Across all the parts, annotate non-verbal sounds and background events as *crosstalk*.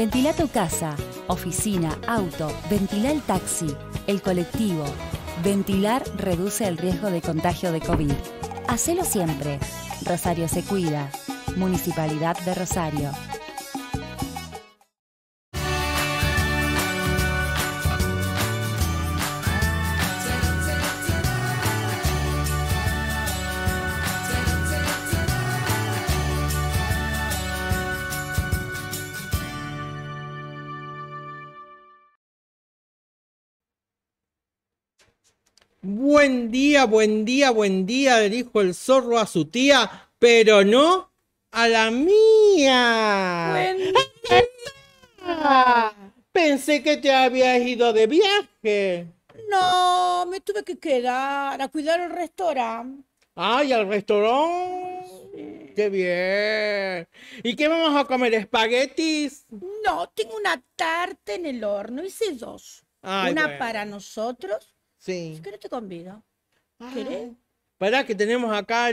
Ventila tu casa, oficina, auto, ventila el taxi, el colectivo. Ventilar reduce el riesgo de contagio de COVID. Hacelo siempre. Rosario se cuida. Municipalidad de Rosario. Buen día, buen día, buen día, le dijo el zorro a su tía, pero no a la mía. Buen ¡Eh! día. Pensé que te habías ido de viaje. No, me tuve que quedar a cuidar el restaurante. ¡Ay, al restaurante! ¡Qué bien! ¿Y qué vamos a comer? ¿Espaguetis? No, tengo una tarta en el horno. Hice dos. una para nosotros Sí. Si querés te convido. Ah. ¿Querés? Pará que tenemos acá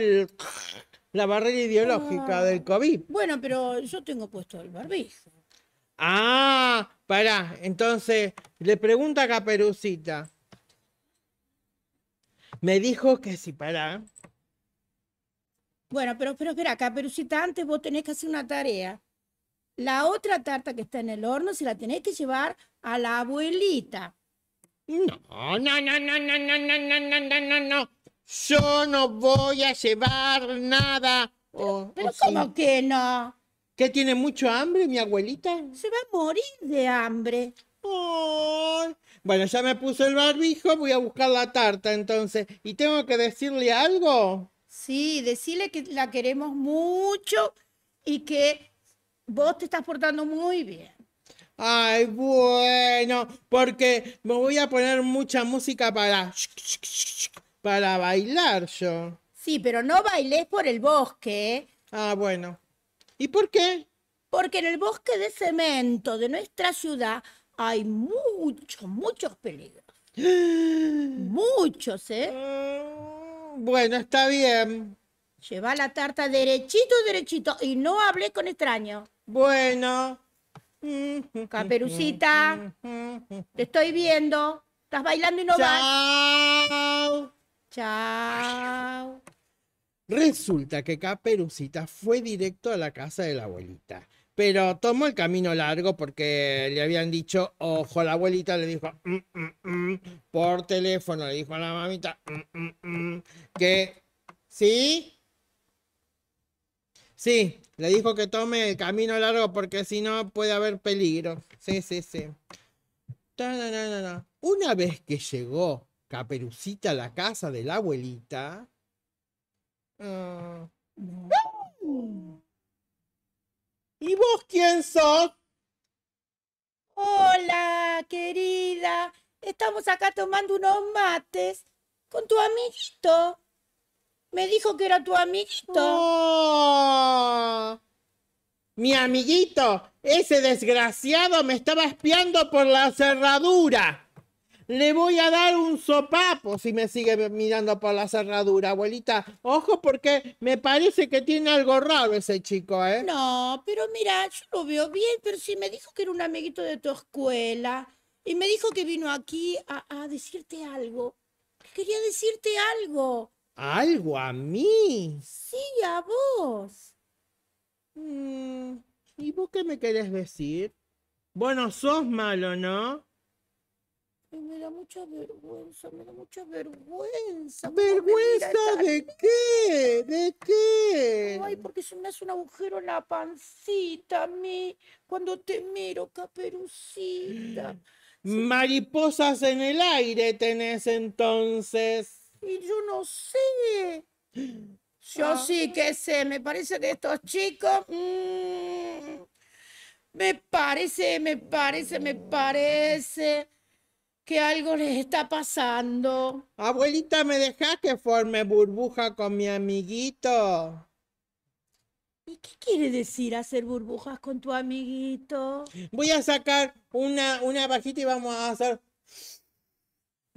la barrera ideológica ah. del COVID. Bueno, pero yo tengo puesto el barbijo. Ah, pará. Entonces, le pregunta a Caperucita. Me dijo que sí, pará. Bueno, pero, pero espera, Caperucita, antes vos tenés que hacer una tarea. La otra tarta que está en el horno se la tenés que llevar a la abuelita. No, no, no, no, no, no, no, no, no, no, no. Yo no voy a llevar nada. Pero ¿cómo que no? ¿Que tiene mucho hambre mi abuelita? Se va a morir de hambre. Bueno, ya me puso el barbijo, voy a buscar la tarta entonces. ¿Y tengo que decirle algo? Sí, decirle que la queremos mucho y que vos te estás portando muy bien. Ay, bueno, porque me voy a poner mucha música para, para bailar yo. Sí, pero no bailes por el bosque. ¿eh? Ah, bueno. ¿Y por qué? Porque en el bosque de cemento de nuestra ciudad hay muchos, muchos peligros. *gasps* muchos, ¿eh? Mm, bueno, está bien. Lleva la tarta derechito, derechito y no hable con extraños. Bueno. Caperucita, te estoy viendo. Estás bailando y no vas. Chao. Resulta que Caperucita fue directo a la casa de la abuelita, pero tomó el camino largo porque le habían dicho, ojo, la abuelita le dijo mm, mm, mm", por teléfono, le dijo a la mamita que sí, Sí, le dijo que tome el camino largo porque si no puede haber peligro. Sí, sí, sí. Una vez que llegó Caperucita a la casa de la abuelita. Mm. ¿Y vos quién sos? Hola, querida. Estamos acá tomando unos mates con tu amiguito. Me dijo que era tu amiguito. Oh. mi amiguito, ese desgraciado me estaba espiando por la cerradura. Le voy a dar un sopapo si me sigue mirando por la cerradura, abuelita. Ojo porque me parece que tiene algo raro ese chico, ¿eh? No, pero mira, yo lo veo bien, pero sí me dijo que era un amiguito de tu escuela. Y me dijo que vino aquí a, a decirte algo. Quería decirte algo. Algo a mí. Sí, a vos. Mm, ¿Y vos qué me querés decir? Bueno, sos malo, ¿no? me da mucha vergüenza, me da mucha vergüenza. ¿Vergüenza de qué? ¿De qué? Ay, porque se me hace un agujero en la pancita a mí cuando te miro, caperucita. *gasps* Mariposas en el aire tenés entonces. Y yo no sé. Yo ah. sí que sé, me parece que estos chicos... Mm, me parece, me parece, me parece que algo les está pasando. Abuelita, ¿me dejás que forme burbuja con mi amiguito? ¿Y qué quiere decir hacer burbujas con tu amiguito? Voy a sacar una, una y vamos a hacer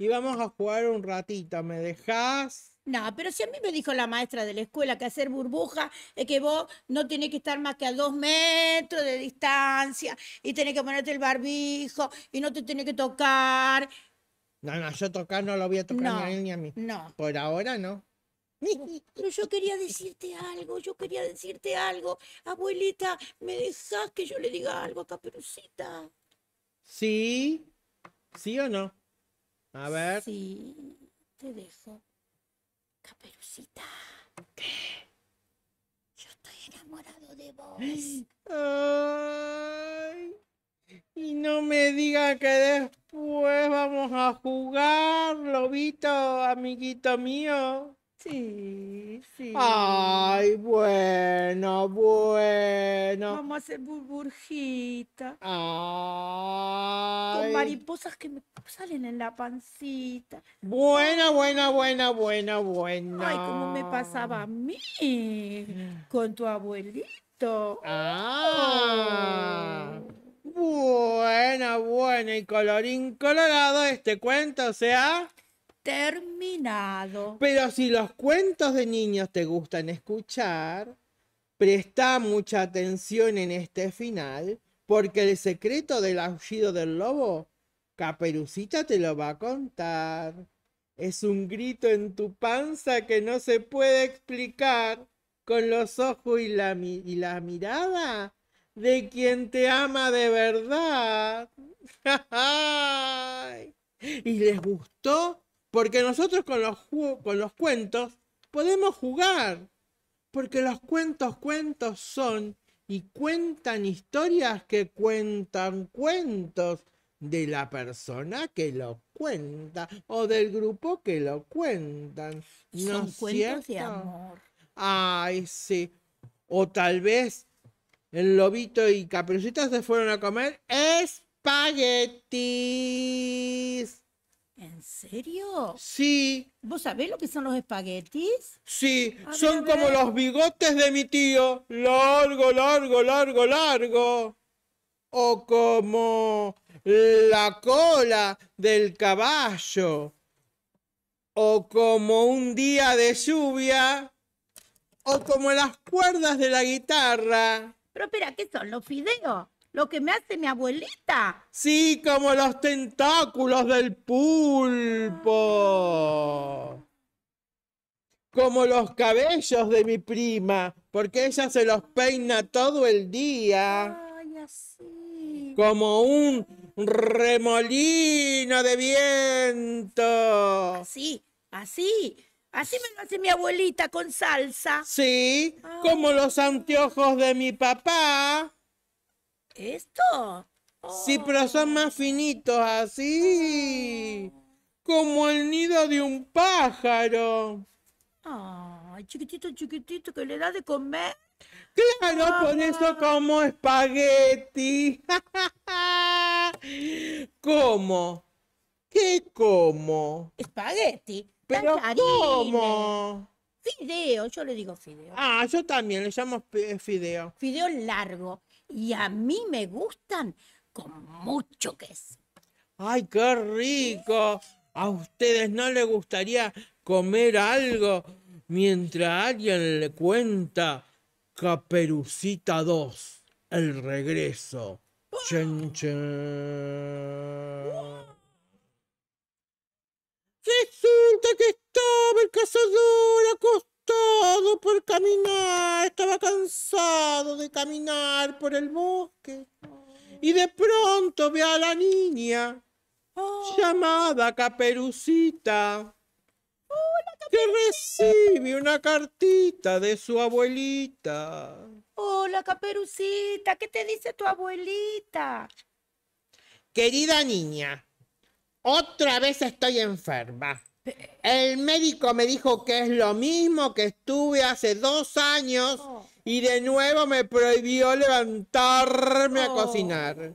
y vamos a jugar un ratito, ¿me dejás? No, pero si a mí me dijo la maestra de la escuela que hacer burbuja es que vos no tenés que estar más que a dos metros de distancia y tenés que ponerte el barbijo y no te tenés que tocar. No, no, yo tocar no lo voy a tocar ni a él ni a mí. No. Por ahora no. Pero yo quería decirte algo, yo quería decirte algo. Abuelita, ¿me dejás que yo le diga algo a Caperucita? Sí, sí o no. A ver. Sí, te dejo. Caperucita. ¿Qué? Yo estoy enamorado de vos. *gasps* Ay. Y no me diga que después vamos a jugar, lobito, amiguito mío. Sí, sí. Ay, bueno, bueno. Vamos a hacer burburjita. Ay. Con mariposas que me salen en la pancita. Buena, buena, buena, buena, buena. Ay, cómo me pasaba a mí con tu abuelito. Ah. Oh. Buena, buena y colorín colorado este cuento, o sea terminado. Pero si los cuentos de niños te gustan escuchar, presta mucha atención en este final, porque el secreto del aullido del lobo, Caperucita te lo va a contar. Es un grito en tu panza que no se puede explicar con los ojos y la, y la mirada de quien te ama de verdad. *laughs* ¿Y les gustó porque nosotros con los, con los cuentos podemos jugar. Porque los cuentos cuentos son y cuentan historias que cuentan cuentos de la persona que lo cuenta o del grupo que lo cuentan. Son cuentos de amor. Ay, sí. O tal vez el lobito y caperucita se fueron a comer espaguetis. ¿En serio? Sí. ¿Vos sabés lo que son los espaguetis? Sí, son como los bigotes de mi tío. Largo, largo, largo, largo. O como la cola del caballo. O como un día de lluvia. O como las cuerdas de la guitarra. Pero espera, ¿qué son los fideos? lo que me hace mi abuelita. Sí, como los tentáculos del pulpo. Como los cabellos de mi prima, porque ella se los peina todo el día. Ay, así. Como un remolino de viento. Sí, así. Así me lo hace mi abuelita con salsa. Sí, como los anteojos de mi papá ¿Esto? Sí, pero son más finitos, así. Como el nido de un pájaro. Ay, chiquitito, chiquitito, que le da de comer. Claro, por eso como espagueti. *laughs* ¿Cómo? ¿Qué como? Espagueti. ¿Pero cómo? Fideo, yo le digo fideo. Ah, yo también le llamo eh, fideo. Fideo largo. Y a mí me gustan con mucho queso. ¡Ay, qué rico! ¿A ustedes no les gustaría comer algo mientras alguien le cuenta Caperucita 2, el regreso? Chen, chen. ¡Ah! Resulta que estaba el cazador acostado por caminar, estaba cansado de caminar por el bosque. Y de pronto ve a la niña oh. llamada Caperucita que recibe una cartita de su abuelita. Hola, Caperucita, ¿qué te dice tu abuelita? Querida niña, otra vez estoy enferma. El médico me dijo que es lo mismo que estuve hace dos años oh. y de nuevo me prohibió levantarme a oh. cocinar.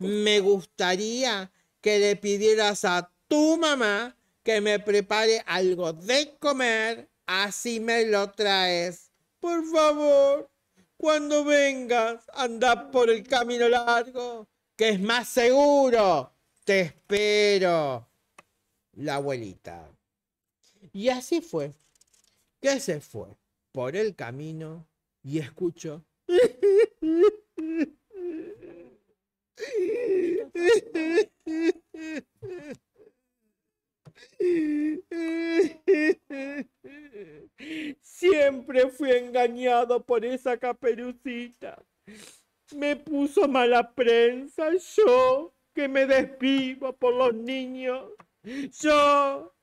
Me gustaría que le pidieras a tu mamá que me prepare algo de comer, así me lo traes. Por favor, cuando vengas, anda por el camino largo, que es más seguro. Te espero la abuelita. Y así fue, que se fue por el camino y escuchó Siempre fui engañado por esa caperucita. Me puso mala prensa yo que me desvivo por los niños. Yo,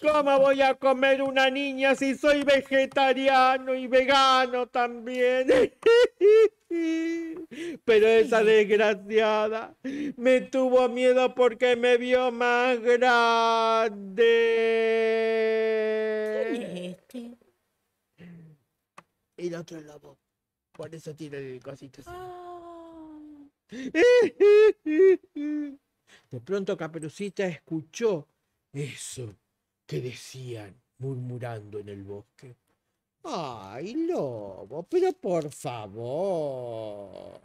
¿cómo voy a comer una niña si soy vegetariano y vegano también? *laughs* Pero esa desgraciada me tuvo miedo porque me vio más grande. ¿Quién es este? El otro lobo. Por eso tiene el cosito ah. *laughs* De pronto Caperucita escuchó eso que decían murmurando en el bosque. ¡Ay, lobo! Pero por favor.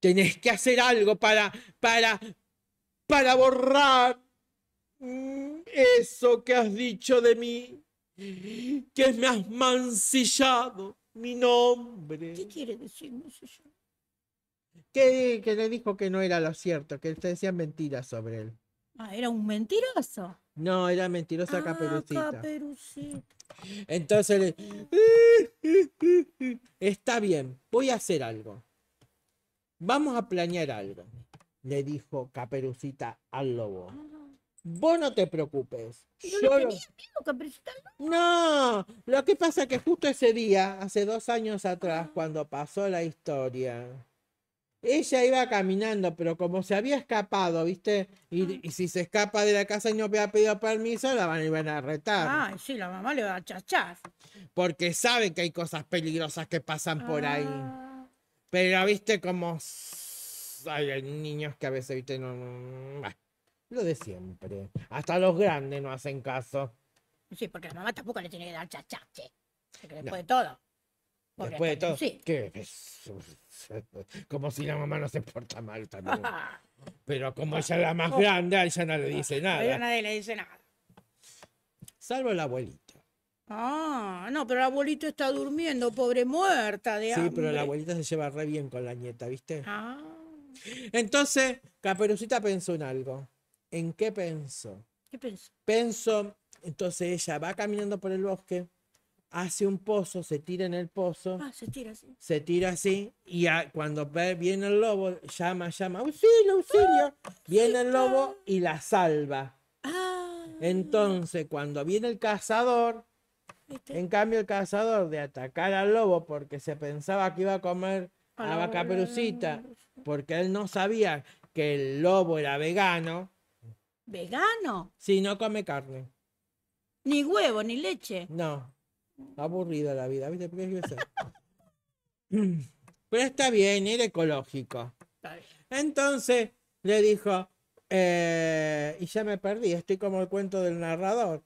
Tenés que hacer algo para, para, para borrar eso que has dicho de mí, que me has mancillado mi nombre. ¿Qué quiere decir mancillado? que, le dijo que no era lo cierto, que se decían mentiras sobre él. Ah, era un mentiroso. No, era mentirosa ah, Caperucita. Entonces le... Está bien, voy a hacer algo. Vamos a planear algo, le dijo Caperucita al lobo. Vos no te preocupes. Yo lo... no. lo que pasa es que justo ese día, hace dos años atrás, ah. cuando pasó la historia, ella iba caminando, pero como se había escapado, ¿viste? Ah. Y, si se escapa de la casa y no había pedido permiso, la van, a ir a retar. Ay, sí, la mamá le va a chachar. Porque sabe que hay cosas peligrosas que pasan por ahí. Ah. Pero, ¿viste? Como hay, niños que a veces, ¿viste? lo de siempre. Hasta los grandes no hacen caso. Sí, porque la mamá tampoco le tiene que dar chachache. Que después de todo. Después de todo, ¿qué? *laughs* como si la mamá no se porta mal también. *laughs* Pero como ah, ella es la más grande, a ella no le ah, dice nada. ella nadie le dice nada. Salvo el abuelito. Ah, no, pero el abuelito está durmiendo, pobre muerta de hambre. Sí, pero la abuelita se lleva re bien con la nieta, ¿viste? Ah. Entonces, Caperucita pensó en algo. ¿En qué pensó? ¿Qué pensó? Pensó, entonces ella va caminando por el bosque hace un pozo, se tira en el pozo. Ah, se tira así. Se tira así y cuando viene el lobo, llama, llama, auxilio, auxilio. viene el lobo y la salva. Ah. Entonces, cuando viene el cazador, este. en cambio el cazador de atacar al lobo porque se pensaba que iba a comer a la vaca perucita, porque él no sabía que el lobo era vegano. ¿Vegano? Sí, no come carne. Ni huevo, ni leche. No. Aburrida la vida, ¿viste? *clears throat* Pero está bien, era ecológico. Entonces le dijo, eh, y ya me perdí, estoy como el cuento del narrador.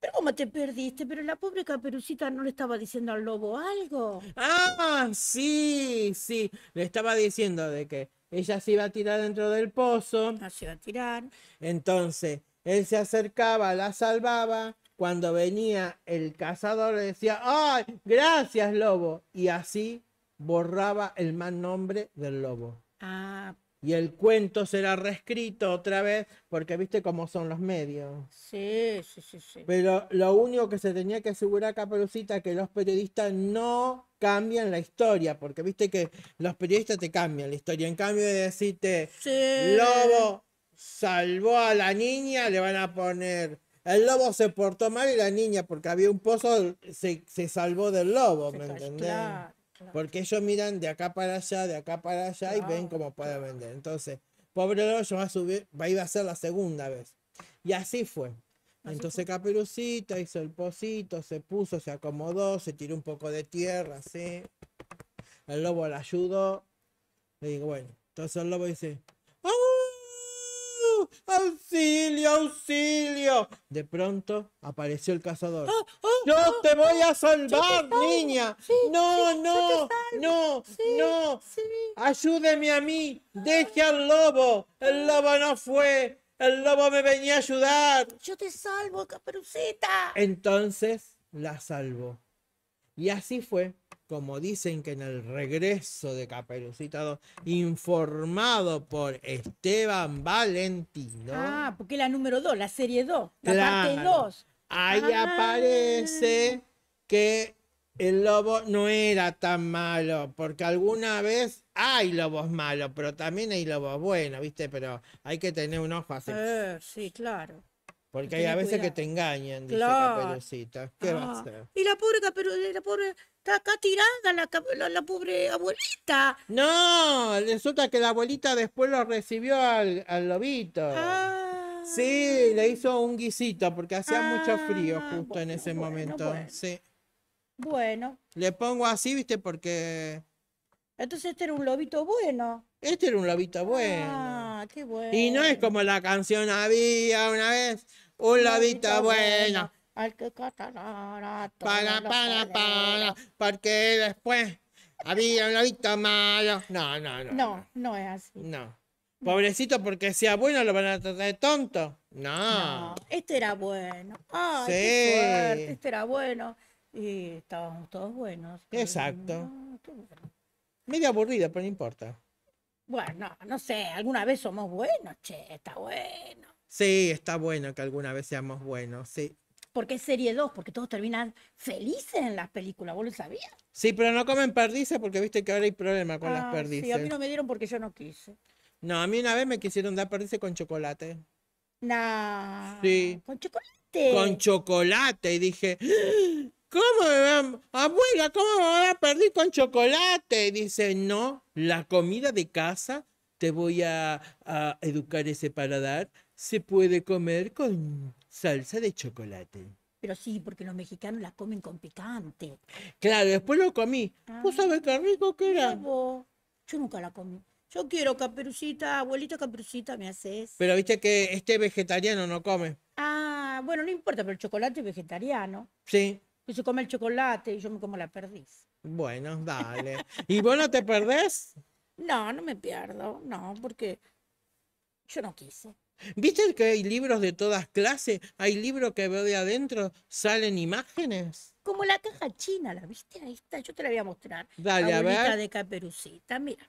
¿Pero como te perdiste? Pero la pobre caperucita no le estaba diciendo al lobo algo. Ah, sí, sí, le estaba diciendo de que ella se iba a tirar dentro del pozo. No ah, a tirar. Entonces, él se acercaba, la salvaba cuando venía el cazador le decía, ¡ay, gracias lobo! Y así borraba el mal nombre del lobo. Ah. Y el cuento será reescrito otra vez, porque viste cómo son los medios. Sí, sí, sí, sí. Pero lo único que se tenía que asegurar Caperucita que los periodistas no cambian la historia, porque viste que los periodistas te cambian la historia. En cambio de decirte, Lobo salvó a la niña, le van a poner el lobo se portó mal y la niña, porque había un pozo, se, salvó del lobo, ¿me entendés? Porque ellos miran de acá para allá, de acá para allá y ven cómo puede vender. Entonces, pobre lobo va a subir, va, a ir a ser la segunda vez. Y así fue. Entonces Caperucita hizo el pocito, se puso, se acomodó, se tiró un poco de tierra, sí. El lobo le ayudó. Le digo, bueno. Entonces el lobo dice, ¡Ah! ¡Auxilio, auxilio! De pronto apareció el cazador. Ah, ah, ¡Yo ah. te voy a salvar, niña! ¡No, no, no, no! ¡Ayúdeme a mí! ¡Deje al lobo! ¡El lobo no fue! ¡El lobo me venía a ayudar! ¡Yo te salvo, caperucita! Entonces la salvó. Y así fue como dicen que en el regreso de Caperucita informado por Esteban Valentino. Ah, porque la número 2, la serie 2, la parte 2. Ahí ah. aparece que el lobo no era tan malo, porque alguna vez hay lobos malos, pero también hay lobos buenos, ¿viste? Pero hay que tener un ojo así. Eh, sí, claro. Porque hay a veces que te engañan, dice la Caperucita. ¿Qué va a ah, hacer? Y la pobre Caperucita, eh, la pobre está acá tirada la, la, pobre abuelita. No, resulta que la abuelita después lo recibió al, lobito. Ah. sí, le hizo un guisito porque hacía mucho ah, frío justo en ese momento. Bueno. Le pongo así, viste, porque. Entonces este era un lobito bueno. Este era un lobito bueno. Ah, qué bueno. Y no es como la canción había una vez un lobito bueno, Al que para, para, para, porque después había un lobito malo. No, no, no. No, no es así. No. Pobrecito, porque sea bueno lo van a tratar de tonto. No. no este era bueno. sí. este era bueno. Y estábamos todos buenos. Exacto. Medio aburrido, pero no importa. Bueno, no sé, alguna vez somos buenos, che, está bueno. Sí, está bueno que alguna vez seamos buenos, sí. Porque es serie 2, porque todos terminan felices en las películas, ¿vos lo sabías? Sí, pero no comen perdices porque viste que ahora hay problema con las perdices. Sí, a mí no me dieron porque yo no quise. No, a mí una vez me quisieron dar perdices con chocolate. Nah. Sí. Con chocolate. Con chocolate. Y dije, *gasps* ¿cómo me van? Abuela, ¿cómo me van a perder con chocolate? Y dice, no, la comida de casa te voy a, educar ese paladar se puede comer con salsa de chocolate. Pero sí, porque los mexicanos la comen con picante. Claro, después lo comí. ¿Vos ah. sabés qué rico que era? Yo nunca la comí. Yo quiero caperucita, abuelita caperucita, me haces. Pero viste que este vegetariano no come. Ah, bueno, no importa, pero el chocolate es vegetariano. Sí. Pues se come el chocolate y yo me como la perdiz. Bueno, dale. ¿Y vos no te perdés? No, no me pierdo, no, porque yo no quise. ¿Viste que hay libros de todas clases? Hay libros que veo de adentro, salen imágenes. Como la caja china, ¿la viste? Ahí está, yo te la voy a mostrar. Dale, a ver. de Caperucita, mira.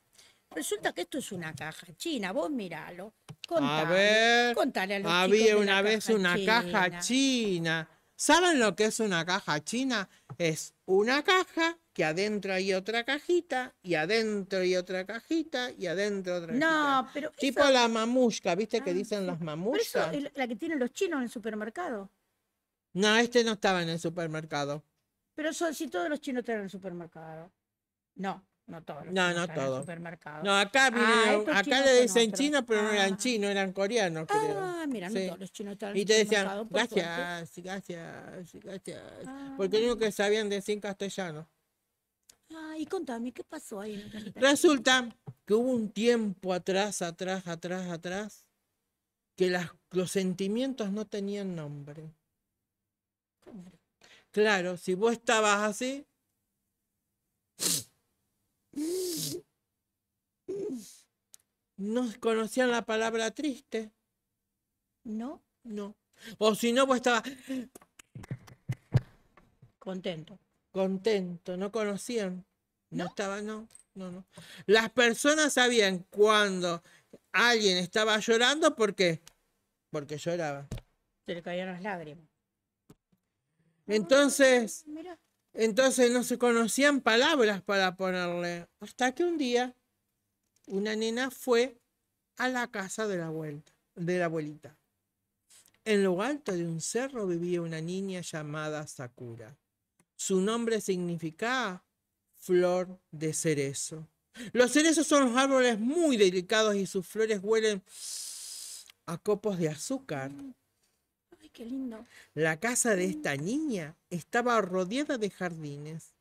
Resulta que esto es una caja china, vos míralo. a ver, contale a había una vez una caja china. ¿Saben lo que es una caja china? Es una caja que adentro hay otra cajita, y adentro hay otra cajita, y adentro otra no, pero. Tipo la mamushka, ¿viste que ah, dicen las mamuscas? Pero la que tienen los chinos en el supermercado. No, este no estaba en el supermercado. Pero son si todos los chinos están en el supermercado. No, no todos. no, no todos. No, acá, ah, acá le dicen chinos, pero no eran ah. chinos, eran coreanos, ah, creo. mira, no todos los chinos estaban Y te decían, gracias, gracias, gracias, porque uno que sabían decir castellano. Ay, contame qué pasó ahí. Resulta que hubo un tiempo atrás, atrás, atrás, atrás, que los sentimientos no tenían nombre. Claro. claro, si vos estabas así... No conocían la palabra triste. No. No. O si no, vos estabas... Contento contento, no conocían, no, estaban, no, no, no. Las personas sabían cuando alguien estaba llorando, ¿por qué? Porque lloraba. Se le caían las lágrimas. Entonces, ah, entonces no se conocían palabras para ponerle. Hasta que un día una nena fue a la casa de la, vuelta, de la abuelita. En lo alto de un cerro vivía una niña llamada Sakura. Su nombre significa flor de cerezo. Los cerezos son árboles muy delicados y sus flores huelen a copos de azúcar. Mm. Ay, qué lindo. La casa de mm. esta niña estaba rodeada de jardines.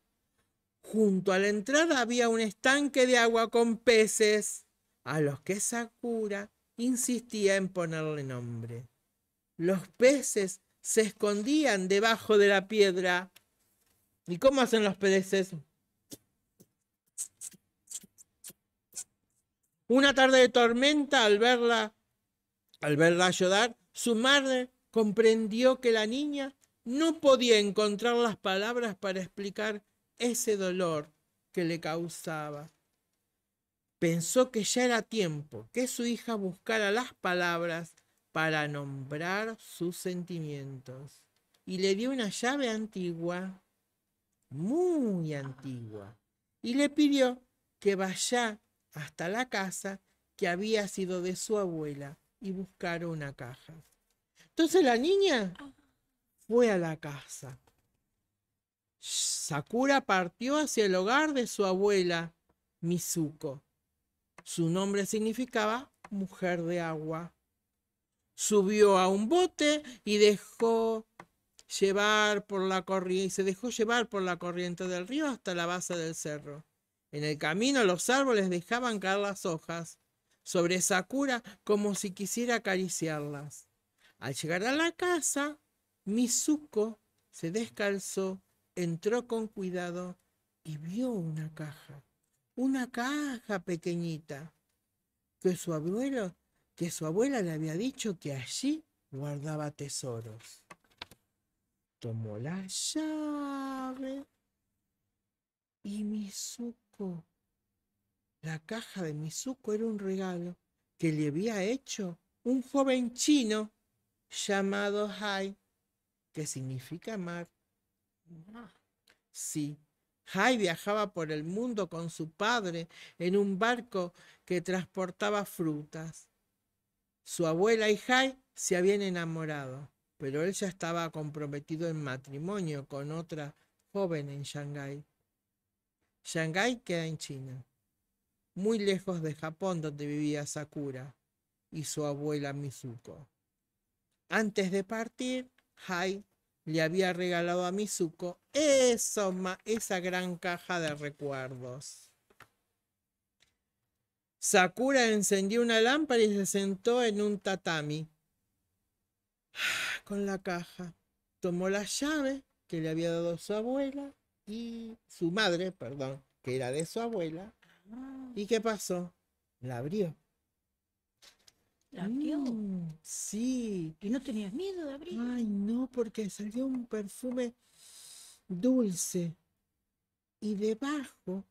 Junto a la entrada había un estanque de agua con peces a los que Sakura insistía en ponerle nombre. Los peces se escondían debajo de la piedra ¿Y cómo hacen los pereces? Una tarde de tormenta, al verla, al verla llorar, su madre comprendió que la niña no podía encontrar las palabras para explicar ese dolor que le causaba. Pensó que ya era tiempo que su hija buscara las palabras para nombrar sus sentimientos y le dio una llave antigua muy antigua, y le pidió que vaya hasta la casa que había sido de su abuela y buscar una caja. Entonces la niña fue a la casa. Sakura partió hacia el hogar de su abuela, Mizuko. Su nombre significaba mujer de agua. Subió a un bote y dejó llevar por la corriente, se dejó llevar por la corriente del río hasta la base del cerro. En el camino los árboles dejaban caer las hojas sobre Sakura como si quisiera acariciarlas. Al llegar a la casa, Mizuko se descalzó, entró con cuidado y vio una caja, una caja pequeñita, que su abuelo, que su abuela le había dicho que allí guardaba tesoros tomó la llave y Mizuko. La caja de Mizuko era un regalo que le había hecho un joven chino llamado Hai, que significa mar. Sí, Hai viajaba por el mundo con su padre en un barco que transportaba frutas. Su abuela y Hai se habían enamorado pero él ya estaba comprometido en matrimonio con otra joven en Shanghái. Shanghái queda en China, muy lejos de Japón donde vivía Sakura y su abuela Mizuko. Antes de partir, Hai le había regalado a Mizuko esa gran caja de recuerdos. Sakura encendió una lámpara y se sentó en un tatami con la caja. Tomó la llave que le había dado su abuela y su madre, perdón, que era de su abuela. ¿Y qué pasó? La abrió. ¿La abrió? Mm, sí. ¿Y no tenías miedo de abrir? Ay, no, porque salió un perfume dulce. Y debajo,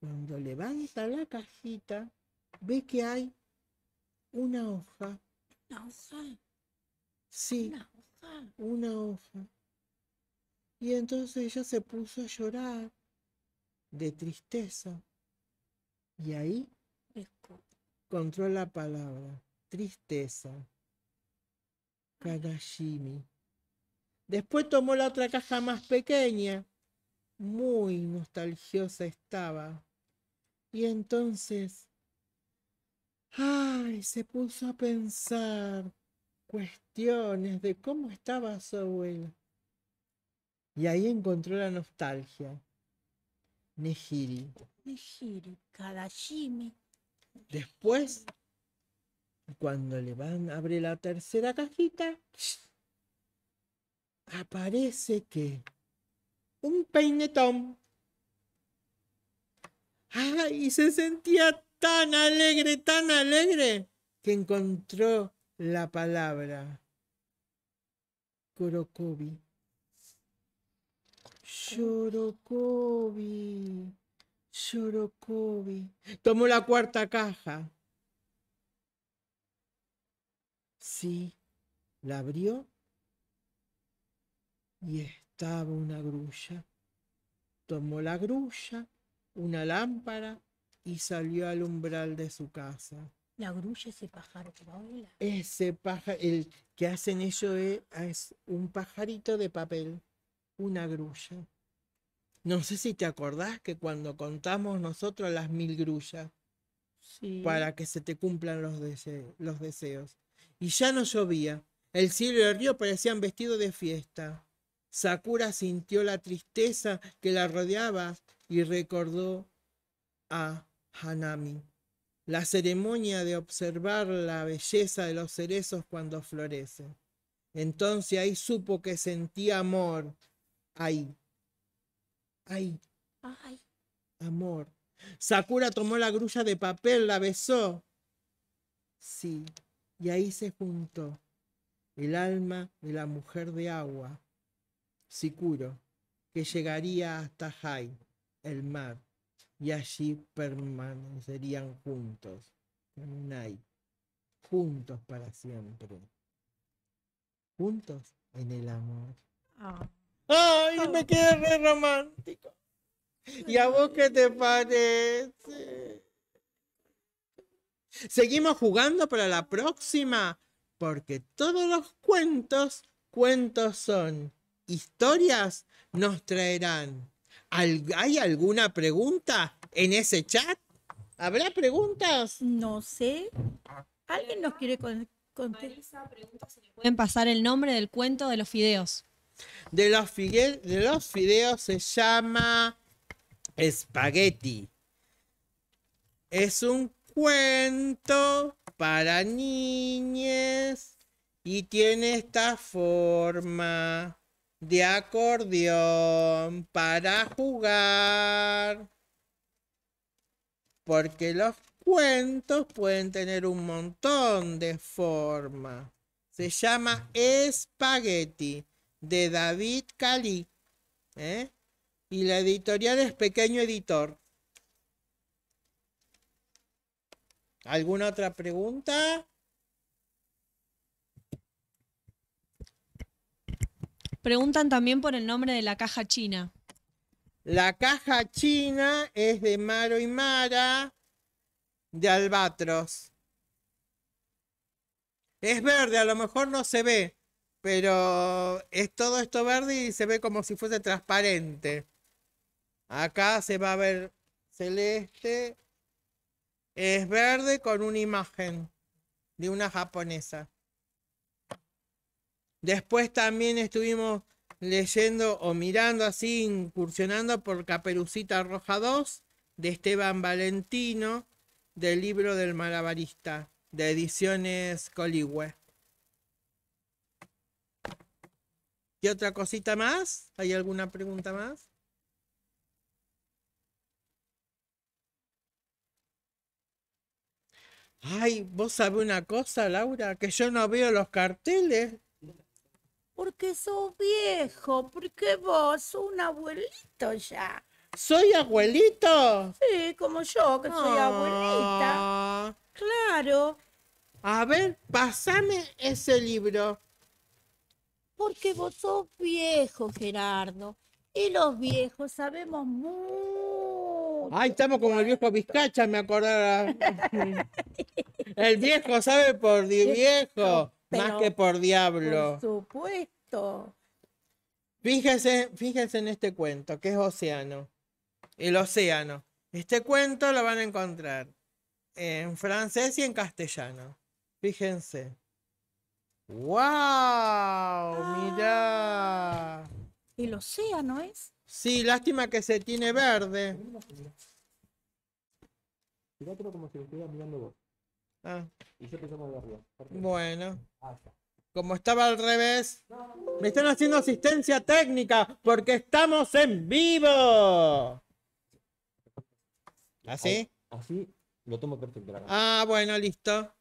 cuando levanta la cajita, ve que hay una hoja. ¿Una hoja? Sí. Una hoja. Y entonces ella se puso a llorar de tristeza. Y ahí encontró la palabra, tristeza. kagashimi Después tomó la otra caja más pequeña. Muy nostalgiosa estaba. Y entonces, ay, se puso a pensar cuestiones de cómo estaba su abuela. Y ahí encontró la nostalgia. nejiri nijiri Kadashimi. Después, cuando le van a abrir la tercera cajita, aparece que un peinetón. ¡Ay! Y se sentía tan alegre, tan alegre, que encontró la palabra. Kurokobi. Yorokobi, Yorokobi, tomó la cuarta caja. Sí, la abrió y estaba una grulla. Tomó la grulla, una lámpara y salió al umbral de su casa. La grulla, ese pájaro que va Ese pájaro, el que hacen ellos ah, es, un pajarito de papel, una grulla. No sé si te acordás que cuando contamos nosotros las mil grullas, para que se te cumplan los, los deseos. Y ya no llovía, el cielo y el río parecían vestidos de fiesta. Sakura sintió la tristeza que la rodeaba y recordó a Hanami la ceremonia de observar la belleza de los cerezos cuando florecen. Entonces ahí supo que sentía amor. Ahí. Ahí. Ay. Amor. Sakura tomó la grulla de papel, la besó. Sí. Y ahí se juntó el alma de la mujer de agua, Sikuro, que llegaría hasta Hai, el mar y allí permanecerían juntos. juntos para siempre. Juntos en el amor. Ah. ¡Ay, oh. me quedé re romántico! ¿Y a vos qué te parece? Seguimos jugando para la próxima, porque todos los cuentos, cuentos son, historias nos traerán. ¿Hay alguna pregunta en ese chat? ¿Habrá preguntas? No sé. ¿Alguien nos quiere contestar? Pueden pasar el nombre del cuento de los fideos. De los, de los fideos se llama Spaghetti. Es un cuento para niños y tiene esta forma de acordeón para jugar. Porque los cuentos pueden tener un montón de formas. Se llama Espagueti de David Cali. ¿eh? Y la editorial es Pequeño Editor. ¿Alguna otra pregunta? Preguntan también por el nombre de la caja china. La caja china es de Maro y Mara, de Albatros. Es verde, a lo mejor no se ve, pero es todo esto verde y se ve como si fuese transparente. Acá se va a ver celeste. Es verde con una imagen de una japonesa. Después también estuvimos leyendo o mirando así, incursionando por Caperucita Roja 2 de Esteban Valentino, del libro del malabarista, de ediciones Coligüe. ¿Y otra cosita más? ¿Hay alguna pregunta más? Ay, vos sabés una cosa, Laura, que yo no veo los carteles porque sos viejo, porque vos sos un abuelito ya. ¿Soy abuelito? Sí, como yo, que soy ah. abuelita. Claro. A ver, pasame ese libro. Porque vos sos viejo, Gerardo. Y los viejos sabemos mucho. Ay, estamos como el viejo Vizcacha, me acordaba. *laughs* el viejo sabe por mi viejo. Más que por diablo. Por supuesto. Fíjense, en este cuento, que es Océano. El Océano. Este cuento lo van a encontrar en francés y en castellano. Fíjense. ¡Wow! ¡Mirá! Ah, el océano es. Sí, lástima que se tiene verde. como si lo mirando vos. Ah. Y Bueno. Ah, Como estaba al revés. Me están haciendo asistencia técnica porque estamos en vivo. ¿Así? Así lo tomo perfecto. Ah, bueno, listo.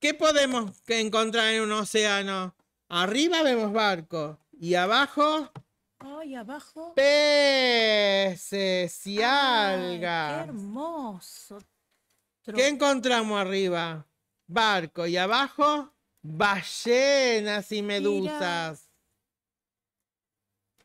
¿Qué podemos encontrar en un océano? Arriba vemos barcos y abajo abajo. Peces y algas. qué hermoso. ¿Qué encontramos arriba? Barco. Y abajo, ballenas y medusas.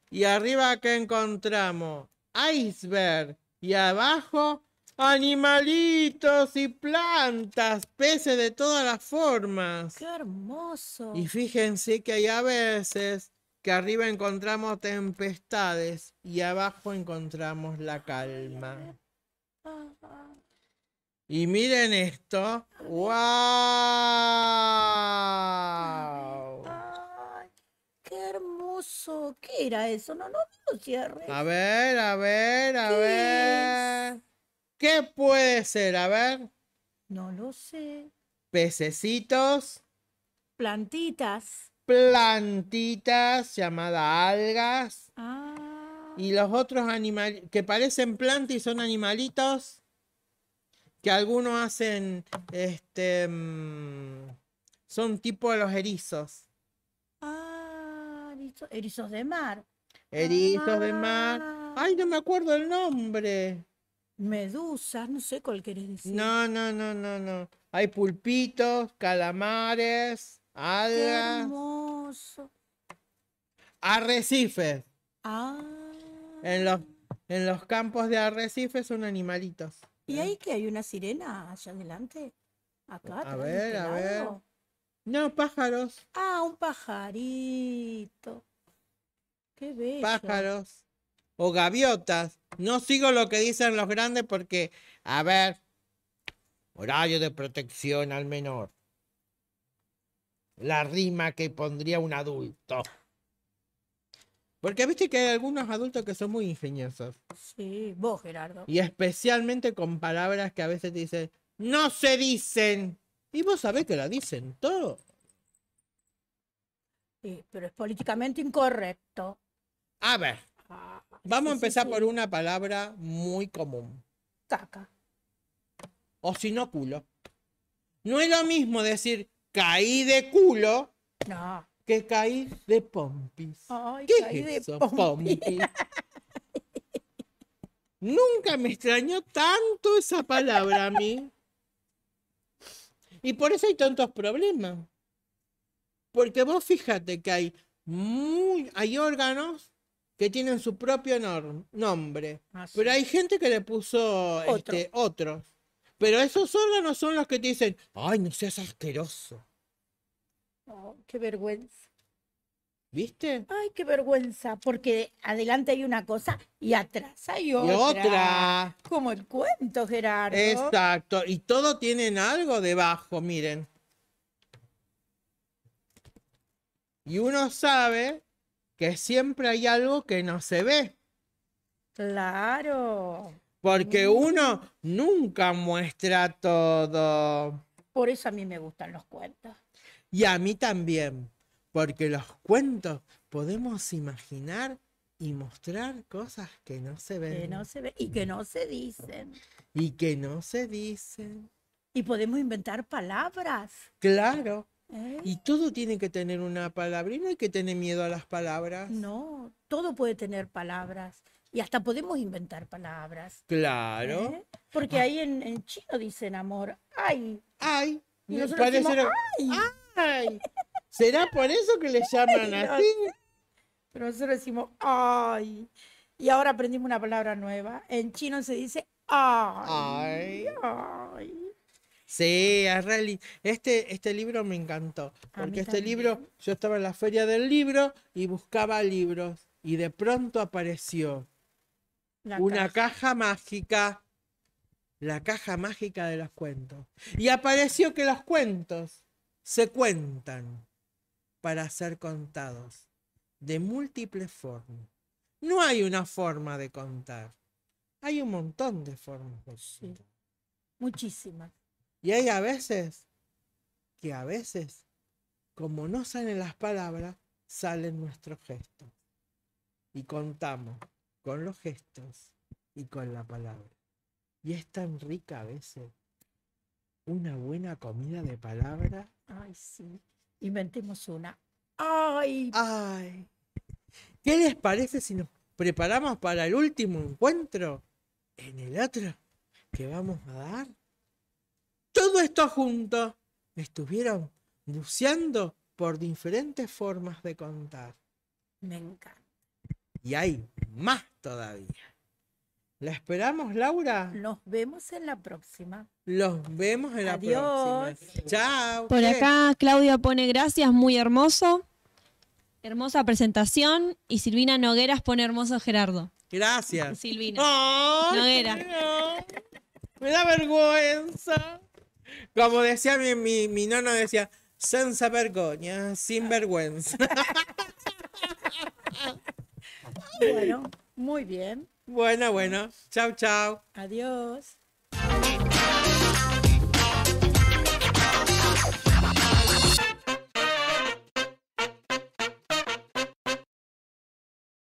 Y arriba, ¿qué encontramos? Iceberg. Y abajo, animalitos y plantas, peces de todas las formas. ¡Qué hermoso! Y fíjense que hay a veces que arriba encontramos tempestades y abajo encontramos la calma. Y miren esto. ¡Wow! ¡Qué hermoso! ¿Qué era eso? No, no, no cierres. A ver, a ver, a ver. ¿Qué puede ser? A ver. No lo sé. Pececitos. Plantitas plantitas llamadas algas. Ah. Y los otros animales que parecen plantas y son animalitos. Que algunos hacen. Este. Mm, son tipo de los erizos. Ah, erizos de mar. Erizos de mar. Ah. Ay, no me acuerdo el nombre. Medusas, no sé cuál querés decir. No, no, no, no, no. Hay pulpitos, calamares. Arrecifes. Ah. En los, en los campos de arrecifes son animalitos. ¿Y ahí que hay una sirena allá adelante? Acá. A ver, este a ver. No, pájaros. Ah, un pajarito. Qué bello. Pájaros. O gaviotas. No sigo lo que dicen los grandes porque, a ver, horario de protección al menor la rima que pondría un adulto. Porque viste que hay algunos adultos que son muy ingeniosos. Sí, vos, Gerardo. Y especialmente con palabras que a veces dicen, no se dicen. Y vos sabés que la dicen todo. Sí, pero es políticamente incorrecto. A ver, ah, vamos a empezar por una palabra muy común. Caca. O si No es lo mismo decir caí de culo no. que caí de pompis. ¿Qué es eso, pompis? *laughs* Nunca me extrañó tanto esa palabra a mí. Y por eso hay tantos problemas. Porque vos fíjate que hay, muy, hay órganos que tienen su propio nombre, ah, pero hay gente que le puso otro. Este, otros. Pero esos órganos son los que te dicen, ay, no seas asqueroso. Oh, qué vergüenza. ¿Viste? Ay, qué vergüenza, porque adelante hay una cosa y atrás hay otra. Y otra. Como el cuento, Gerardo. Exacto, y todo tienen algo debajo, miren. Y uno sabe que siempre hay algo que no se ve. Claro porque uno nunca muestra todo. Por eso a mí me gustan los cuentos. Y a mí también, porque los cuentos podemos imaginar y mostrar cosas que no se ven. y que no se dicen. Y que no se dicen. Y podemos inventar palabras. Claro. ¿Eh? Y todo tiene que tener una palabra y no hay que tener miedo a las palabras. No, todo puede tener palabras. Y hasta podemos inventar palabras. Claro. ¿eh? Porque ah. ahí en, chino dicen amor. Ay. Ay. Y nosotros ay. ay. ¿Será por eso que le llaman así? Pero nosotros decimos ay. Y ahora aprendimos una palabra nueva. En chino se dice ay. Ay. Sí, Arreli. Este, este libro me encantó. Porque este libro, yo estaba en la feria del libro y buscaba libros. Y de pronto apareció una caja. mágica, la caja mágica de los cuentos. Y apareció que los cuentos se cuentan para ser contados de múltiples formas. No hay una forma de contar. Hay un montón de formas Muchísimas. Y hay a veces que a veces, como no salen las palabras, salen nuestros gestos. Y contamos con los gestos y con la palabra. Y es tan rica a veces. Una buena comida de palabra. Ay, sí. Inventemos una. Ay. Ay. ¿Qué les parece si nos preparamos para el último encuentro? En el otro que vamos a dar. Todo esto junto. Estuvieron buceando por diferentes formas de contar. Me encanta. Y hay más todavía. ¿La esperamos, Laura? Nos vemos en la próxima. Los vemos en Adiós. la próxima. Chao. Por acá Claudia pone gracias, muy hermoso. Hermosa presentación. Y Silvina Nogueras pone hermoso Gerardo. Gracias. Silvina. Noguera. Me da vergüenza. Como decía mi, mi, nono, decía, senza vergüenza sin vergüenza. *laughs* bueno. Muy bien. Bueno, bueno. Chao, chao. Adiós.